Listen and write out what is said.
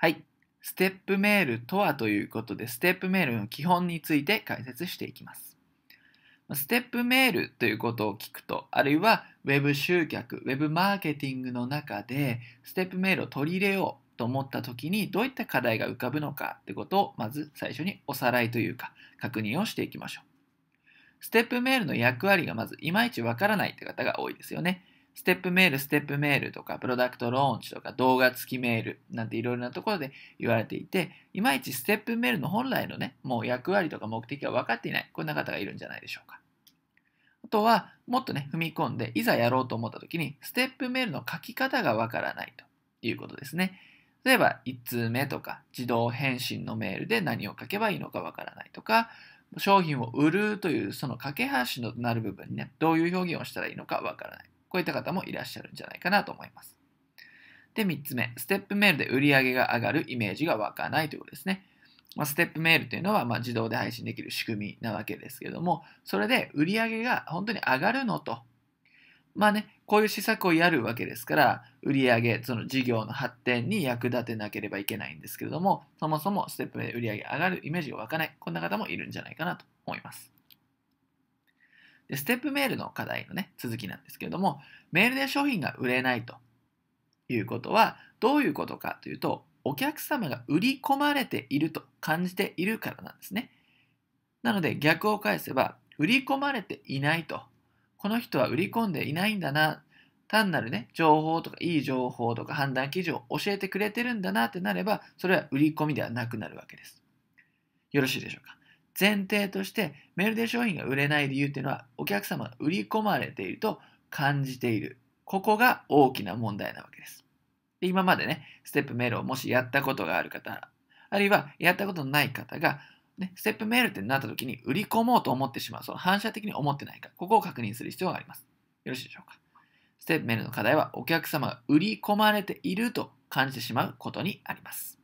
はい。ステップメールとはということで、ステップメールの基本について解説していきます。ステップメールということを聞くと、あるいは Web 集客、Web マーケティングの中で、ステップメールを取り入れようと思った時に、どういった課題が浮かぶのかってことを、まず最初におさらいというか、確認をしていきましょう。ステップメールの役割がまずいまいちわからないって方が多いですよね。ステップメール、ステップメールとか、プロダクトローンチとか、動画付きメールなんていろいろなところで言われていて、いまいちステップメールの本来のね、もう役割とか目的が分かっていない、こんな方がいるんじゃないでしょうか。あとは、もっとね、踏み込んで、いざやろうと思った時に、ステップメールの書き方がわからないということですね。例えば、1通目とか、自動返信のメールで何を書けばいいのかわからないとか、商品を売るというその架け橋のなる部分にね、どういう表現をしたらいいのかわからない。こういった方もいらっしゃるんじゃないかなと思います。で、3つ目、ステップメールで売り上げが上がるイメージが湧かないということですね。まあ、ステップメールというのはま自動で配信できる仕組みなわけですけども、それで売り上げが本当に上がるのと、まあね、こういう施策をやるわけですから、売り上げ、その事業の発展に役立てなければいけないんですけれども、そもそもステップで売り上げ上がるイメージが湧かない、こんな方もいるんじゃないかなと思います。で、ステップメールの課題のね、続きなんですけれども、メールで商品が売れないということは、どういうことかというと、お客様が売り込まれていると感じているからなんですね。なので、逆を返せば、売り込まれていないと。この人は売り込んでいないんだな。単なるね、情報とかいい情報とか判断基準を教えてくれてるんだなってなれば、それは売り込みではなくなるわけです。よろしいでしょうか。前提としてメールで商品が売れない理由っていうのはお客様が売り込まれていると感じている。ここが大きな問題なわけです。で今までね、ステップメールをもしやったことがある方、あるいはやったことのない方が、ね、ステップメールってなった時に売り込もうと思ってしまう、その反射的に思ってないか、ここを確認する必要があります。よろしいでしょうか。ステップメールの課題はお客様が売り込まれていると感じてしまうことにあります。